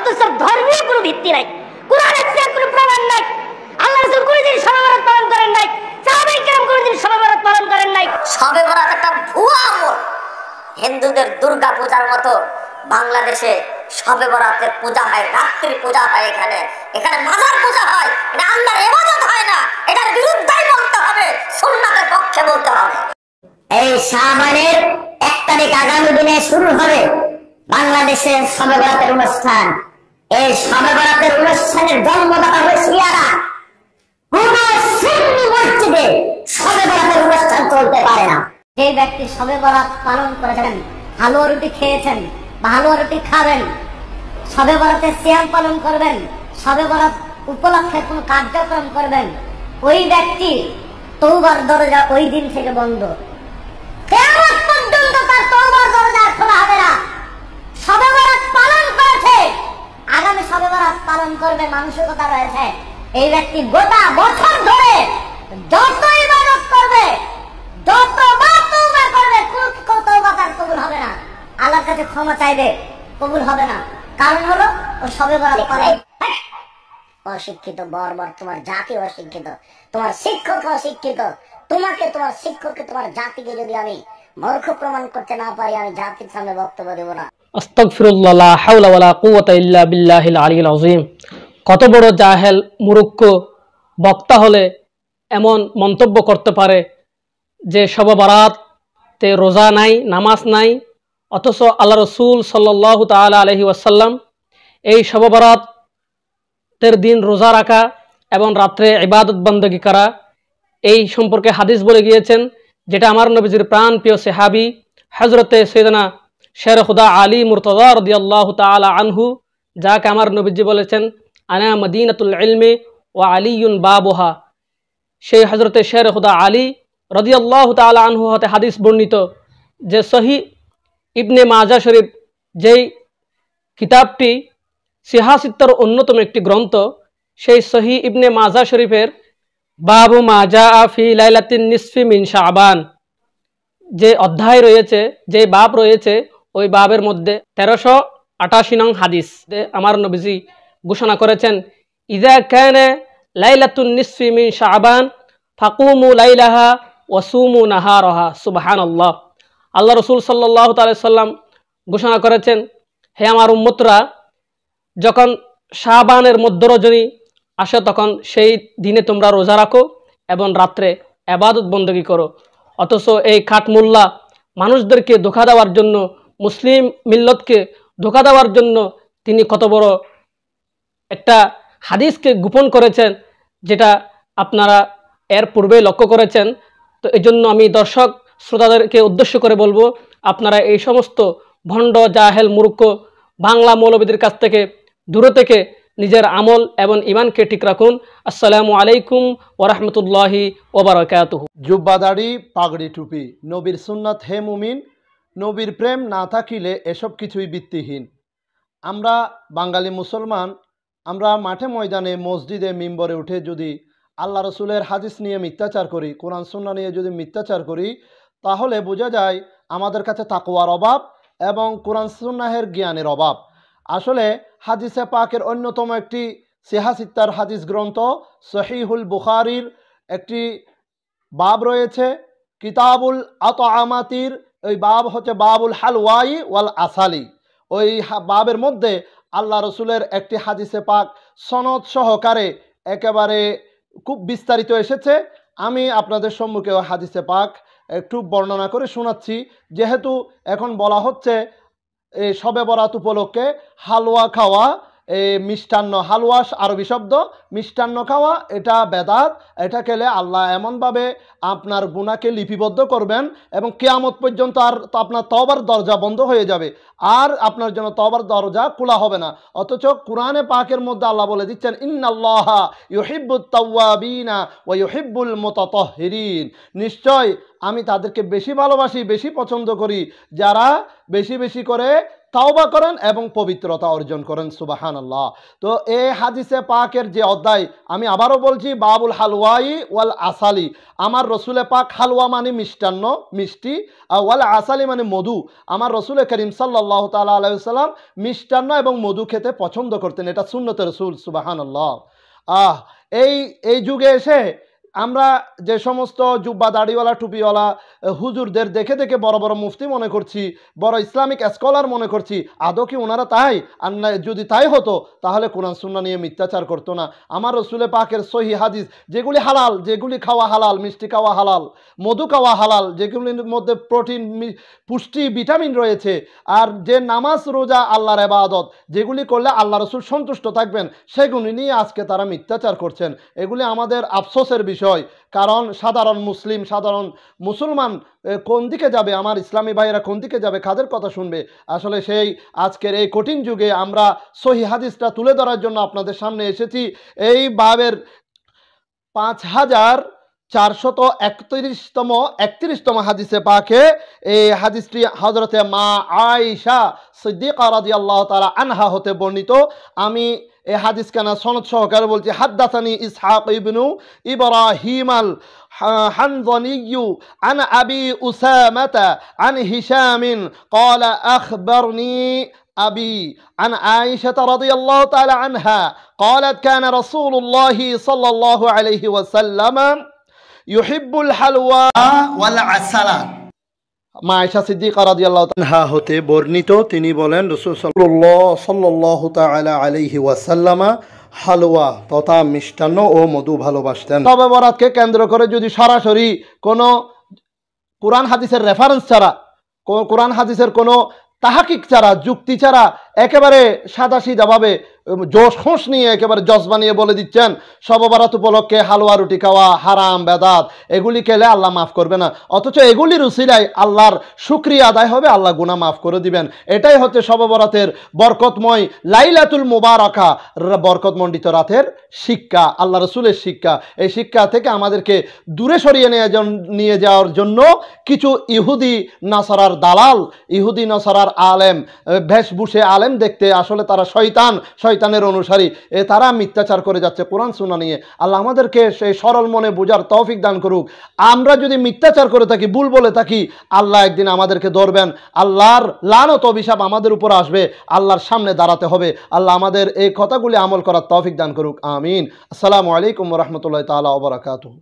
অথচ ধর্মীয় কোনো ভিত্তি নাই কোরআন কোনো প্রমাণ নাই আল্লাহ রসুল কোনোদিন সমাবরত পালন করেন নাই সাহাবাই কেরাম কোনোদিন সমাবরত পালন করেন নাই সবে বরাত একটা ভুয়া আমল হিন্দুদের দুর্গা পূজার মতো বাংলাদেশে সবে বরাতের পূজা হয় রাত্রি পূজা হয় এখানে এখানে মাজার পূজা হয় এটা আল্লাহর ইবাদত হয় না এটার বিরুদ্ধেই বলতে হবে সুন্নাতের পক্ষে বলতে হবে এই শাহবানের এক তারিখ আগামী দিনে শুরু হবে বাংলাদেশের সবে বরাতের অনুষ্ঠান এই জন্মদাতা কোন সিন্নি মসজিদে সবে অনুষ্ঠান চলতে পারে না যে ব্যক্তি সবে পালন করেছেন ভালো রুটি খেয়েছেন ভালো রুটি খাবেন সবে বরাতে সিয়াম পালন করবেন সবে বরাত উপলক্ষে কোন কার্যক্রম করবেন ওই ব্যক্তি তৌবার দরজা ওই দিন থেকে বন্ধ মানসিকতা রয়েছে এই ব্যক্তি গোটা বছর ধরে যত ইবাদত করবে যত তওবা করবে কত বাতার কবুল হবে না আল্লাহর কাছে ক্ষমা চাইবে কবুল হবে না কারণ হলো ও সবে বরাত করে হ্যাঁ, অশিক্ষিত বর্বর তোমার জাতি অশিক্ষিত তোমার শিক্ষক অশিক্ষিত তোমাকে তোমার শিক্ষককে তোমার জাতিকে যদি আমি মূর্খ প্রমাণ করতে না পারি আমি জাতির সামনে বক্তব্য দেব না আস্তাগফিরুল্লাহ লা হাওলা ওয়ালা কুওয়াতা ইল্লা বিল্লাহিল আলিয়্যিল আযীম কত বড় জাহেল মুরুক্ষ বক্তা হলে এমন মন্তব্য করতে পারে যে সববারাতে রোজা নাই নামাজ নাই অথচ আল্লাহ রসুল সাল্লাহ তাল আলহি ওয়াসাল্লাম এই সববারাতের দিন রোজা রাখা এবং রাত্রে ইবাদত বন্দগি করা এই সম্পর্কে হাদিস বলে গিয়েছেন যেটা আমার নবীজির প্রাণ প্রিয় সেহাবি হজরতে সৈদনা শের খুদা আলী মুরতদার দিয়াল্লাহ তাল আনহু যাকে আমার নবীজি বলেছেন আনা মদিনাতুল ইলমে ও আলিউন বাবহা সেই হজরতে শের হুদা আলী রদি আল্লাহ আনহু হতে হাদিস বর্ণিত যে সহি ইবনে মাজা শরীফ যেই কিতাবটি সিহাসিত্তর অন্যতম একটি গ্রন্থ সেই সহি ইবনে মাজা শরীফের বাবু মাজা আফি লাইলাতিন নিসফি মিন শাহবান যে অধ্যায় রয়েছে যে বাপ রয়েছে ওই বাবের মধ্যে তেরোশো আটাশি নং হাদিস আমার নবীজি ঘোষণা করেছেন ইজা কানে লাইলাতুন নিসফি শাহবান ফাকুমু লাইলাহা নাহা নাহারহা সুবাহান আল্লাহ আল্লাহ রসুল সাল্লাহ সাল্লাম ঘোষণা করেছেন হে আমার উম্মতরা যখন শাহবানের মধ্যরজনী আসে তখন সেই দিনে তোমরা রোজা রাখো এবং রাত্রে আবাদত বন্দী করো অথচ এই খাটমুল্লা মানুষদেরকে ধোকা দেওয়ার জন্য মুসলিম মিল্লতকে ধোকা দেওয়ার জন্য তিনি কত বড় একটা হাদিসকে গোপন করেছেন যেটা আপনারা এর পূর্বে লক্ষ্য করেছেন তো এই জন্য আমি দর্শক শ্রোতাদেরকে উদ্দেশ্য করে বলবো আপনারা এই সমস্ত ভণ্ড জাহেল মূর্খ বাংলা মৌলবীদের কাছ থেকে দূরে থেকে নিজের আমল এবং ইমানকে ঠিক রাখুন আসসালামু আলাইকুম ওরহমতুল্লাহি ওবরাকাত জুব্বাদাড়ি পাগড়ি টুপি নবীর সুন্নাত হে মুমিন নবীর প্রেম না থাকিলে এসব কিছুই ভিত্তিহীন আমরা বাঙালি মুসলমান আমরা মাঠে ময়দানে মসজিদে মিম্বরে উঠে যদি আল্লাহ রসুলের হাদিস নিয়ে মিথ্যাচার করি কোরআন সুন্না নিয়ে যদি মিথ্যাচার করি তাহলে বোঝা যায় আমাদের কাছে তাকোয়ার অভাব এবং কোরআন সুন্নাহের জ্ঞানের অভাব আসলে হাদিসে পাকের অন্যতম একটি সেহাসিত্তার হাদিস গ্রন্থ শহীহুল বুখারির একটি বাব রয়েছে কিতাবুল আত আমাতির ওই বাব হচ্ছে বাবুল হালওয়াই ওয়াল আসালি ওই বাবের মধ্যে আল্লাহ রসুলের একটি হাদিসে পাক সনদ সহকারে একেবারে খুব বিস্তারিত এসেছে আমি আপনাদের সম্মুখে হাদিসে পাক একটু বর্ণনা করে শোনাচ্ছি যেহেতু এখন বলা হচ্ছে এই সবে বরাত উপলক্ষে হালুয়া খাওয়া মিষ্টান্ন হালুয়াস আরবি শব্দ মিষ্টান্ন খাওয়া এটা বেদাত এটা খেলে আল্লাহ এমনভাবে আপনার গুণাকে লিপিবদ্ধ করবেন এবং কেয়ামত পর্যন্ত আর আপনার তবার দরজা বন্ধ হয়ে যাবে আর আপনার জন্য তবার দরজা খোলা হবে না অথচ কোরআনে পাকের মধ্যে আল্লাহ বলে দিচ্ছেন ইন্নাল্লাহ ইউহিব্বুত তাওয়াবিনা ও ইউহিব্বুল মোতাতহিরিন নিশ্চয় আমি তাদেরকে বেশি ভালোবাসি বেশি পছন্দ করি যারা বেশি বেশি করে তাওবা করেন এবং পবিত্রতা অর্জন করেন সুবাহান আল্লাহ তো এ হাদিসে পাকের যে অধ্যায় আমি আবারও বলছি বাবুল হালুয়াই ওয়াল আসালি আমার রসুলে পাক হালুয়া মানে মিষ্টান্ন মিষ্টি আর ওয়াল আসালি মানে মধু আমার রসুলে করিম সাল্লাহ তালা আলাইসাল্লাম মিষ্টান্ন এবং মধু খেতে পছন্দ করতেন এটা শূন্যত রসুল সুবাহান আল্লাহ আহ এই এই যুগে এসে আমরা যে সমস্ত জুব্বা দাড়িওয়ালা টুপিওয়ালা হুজুরদের দেখে দেখে বড় বড় মুফতি মনে করছি বড় ইসলামিক স্কলার মনে করছি আদৌ কি ওনারা তাই আর যদি তাই হতো তাহলে কোরআন সুন্না নিয়ে মিথ্যাচার করতো না আমার রসুলে পাকের সহি হাদিস যেগুলি হালাল যেগুলি খাওয়া হালাল মিষ্টি খাওয়া হালাল মধু খাওয়া হালাল যেগুলির মধ্যে প্রোটিন পুষ্টি ভিটামিন রয়েছে আর যে নামাজ রোজা আল্লাহর এবাদত যেগুলি করলে আল্লাহ রসুল সন্তুষ্ট থাকবেন সেগুলি নিয়ে আজকে তারা মিথ্যাচার করছেন এগুলি আমাদের আফসোসের বিষয় কারণ সাধারণ মুসলিম সাধারণ মুসলমান কোন দিকে যাবে আমার ইসলামী ভাইয়েরা কোন দিকে যাবে কাদের কথা শুনবে আসলে সেই আজকের এই কঠিন যুগে আমরা সহি হাদিসটা তুলে ধরার জন্য আপনাদের সামনে এসেছি এই বাবের পাঁচ হাজার চারশত একত্রিশতম একত্রিশতম হাদিসে পাকে এই হাদিসটি হজরতে মা আয়সা সিদ্দিক আরাদি আল্লাহ তালা আনহা হতে বর্ণিত আমি এই হাদিস কেনা সনদ সহকারে বলছি হাদ্দাসানি ইসহাক ইবনু ইব্রাহিমাল حنظني আন أبي أسامة عن هشام قال أخبرني أبي عن عائشة رضي الله تعالى عنها قالت كان رسول الله صلى الله عليه وسلم ইউহিব্বুল হালুয়া ওয়াল আসালা মা আয়সা সিদ্দিকা রাদিয়াল্লাহু তাআলা হতে বর্ণিত তিনি বলেন রাসূল সাল্লাল্লাহু তাআলা আলাইহি ওয়াসাল্লামা হালুয়া তথা মিষ্টান্ন ও মধু ভালোবাসতেন তবে বরাতকে কেন্দ্র করে যদি সরাসরি কোনো কোরআন হাদিসের রেফারেন্স ছাড়া কোরআন হাদিসের কোনো তাহাকিক ছাড়া যুক্তি ছাড়া একেবারে সাদাসিধাভাবে জোশ হোঁশ নিয়ে একেবারে জজ বানিয়ে বলে দিচ্ছেন সববারাত উপলক্ষে হালুয়া রুটি খাওয়া হারাম বেদাত এগুলি খেলে আল্লাহ মাফ করবে না অথচ এগুলির রুচিলাই আল্লাহর সুক্রিয়া আদায় হবে আল্লাহ গুণা মাফ করে দিবেন এটাই হচ্ছে সববরাতের বরকতময় লাইলাতুল মুবারকা বরকতমণ্ডিত রাতের শিক্ষা আল্লাহ রসুলের শিক্ষা এই শিক্ষা থেকে আমাদেরকে দূরে সরিয়ে নিয়ে নিয়ে যাওয়ার জন্য কিছু ইহুদি নাসারার দালাল ইহুদি নাসারার আলেম ভেষভূষে আলেম আলেম দেখতে আসলে তারা শয়তান শয়তানের অনুসারী এ তারা মিথ্যাচার করে যাচ্ছে কোরআন সুনা নিয়ে আল্লাহ আমাদেরকে সেই সরল মনে বোঝার তৌফিক দান করুক আমরা যদি মিথ্যাচার করে থাকি ভুল বলে থাকি আল্লাহ একদিন আমাদেরকে ধরবেন আল্লাহর লানত অভিশাপ আমাদের উপর আসবে আল্লাহর সামনে দাঁড়াতে হবে আল্লাহ আমাদের এই কথাগুলি আমল করার তৌফিক দান করুক আমিন আসসালামু আলাইকুম রহমতুল্লাহ তালা ওবরাকাতু